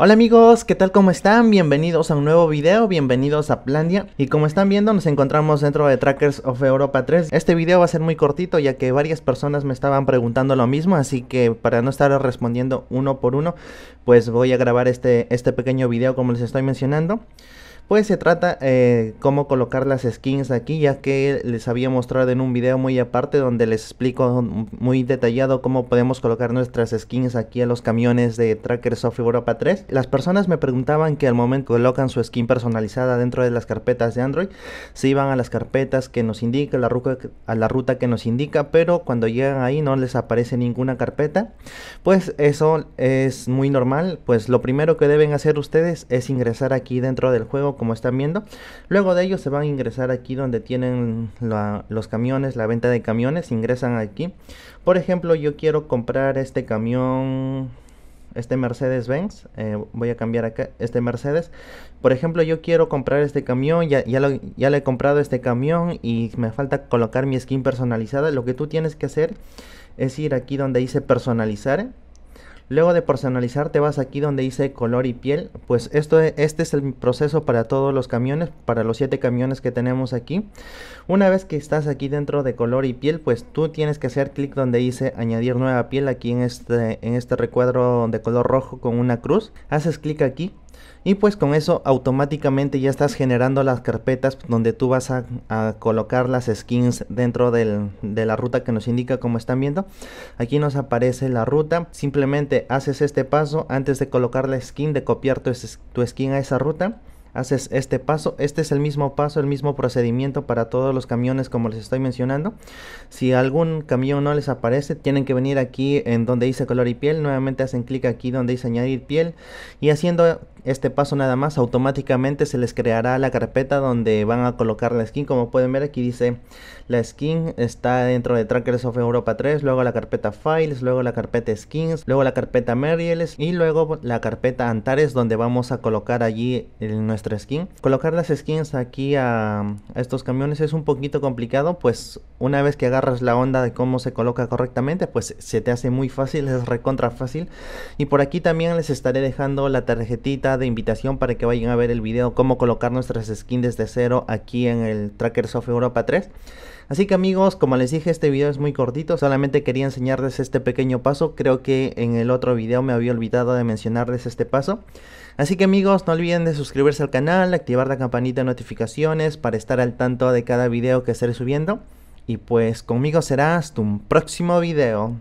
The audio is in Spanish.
Hola amigos, ¿qué tal? ¿Cómo están? Bienvenidos a un nuevo video, bienvenidos a Plandia Y como están viendo nos encontramos dentro de Trackers of Europa 3 Este video va a ser muy cortito ya que varias personas me estaban preguntando lo mismo Así que para no estar respondiendo uno por uno Pues voy a grabar este, este pequeño video como les estoy mencionando pues se trata eh, cómo colocar las skins aquí, ya que les había mostrado en un video muy aparte donde les explico muy detallado cómo podemos colocar nuestras skins aquí a los camiones de Tracker of Europa 3. Las personas me preguntaban que al momento colocan su skin personalizada dentro de las carpetas de Android, se iban a las carpetas que nos indica, la a la ruta que nos indica, pero cuando llegan ahí no les aparece ninguna carpeta. Pues eso es muy normal, pues lo primero que deben hacer ustedes es ingresar aquí dentro del juego como están viendo. Luego de ello se van a ingresar aquí donde tienen los camiones, la venta de camiones, ingresan aquí. Por ejemplo, yo quiero comprar este camión este Mercedes Benz, eh, voy a cambiar acá, este Mercedes, por ejemplo yo quiero comprar este camión, ya, ya, lo, ya le he comprado este camión y me falta colocar mi skin personalizada, lo que tú tienes que hacer es ir aquí donde dice personalizar, Luego de personalizar te vas aquí donde dice color y piel, pues esto, e, este es el proceso para todos los camiones, para los 7 camiones que tenemos aquí. Una vez que estás aquí dentro de color y piel, pues tú tienes que hacer clic donde dice añadir nueva piel aquí en este, en este recuadro de color rojo con una cruz. Haces clic aquí y pues con eso automáticamente ya estás generando las carpetas donde tú vas a, colocar las skins dentro de la ruta que nos indica como están viendo. Aquí nos aparece la ruta. Simplemente haces este paso antes de colocar la skin, de copiar tu, tu skin a esa ruta haces este paso. Este es el mismo paso, el mismo procedimiento para todos los camiones como les estoy mencionando. Si algún camión no les aparece, tienen que venir aquí en donde dice color y piel. Nuevamente hacen clic aquí donde dice añadir piel. Y haciendo este paso nada más automáticamente se les creará la carpeta donde van a colocar la skin como pueden ver aquí dice la skin está dentro de Trackers of Europa 3 luego la carpeta Files luego la carpeta Skins luego la carpeta Merriels y luego la carpeta Antares donde vamos a colocar allí nuestra skin colocar las skins aquí a estos camiones es un poquito complicado pues una vez que agarras la onda de cómo se coloca correctamente, pues se te hace muy fácil, es recontra fácil. Y por aquí también les estaré dejando la tarjetita de invitación para que vayan a ver el video cómo colocar nuestras skins desde cero aquí en el Trackers of Europa 3. Así que amigos, como les dije, este video es muy cortito, solamente quería enseñarles este pequeño paso, creo que en el otro video me había olvidado de mencionarles este paso. Así que amigos, no olviden de suscribirse al canal, activar la campanita de notificaciones para estar al tanto de cada video que esté subiendo. Y pues conmigo serás tu un próximo video.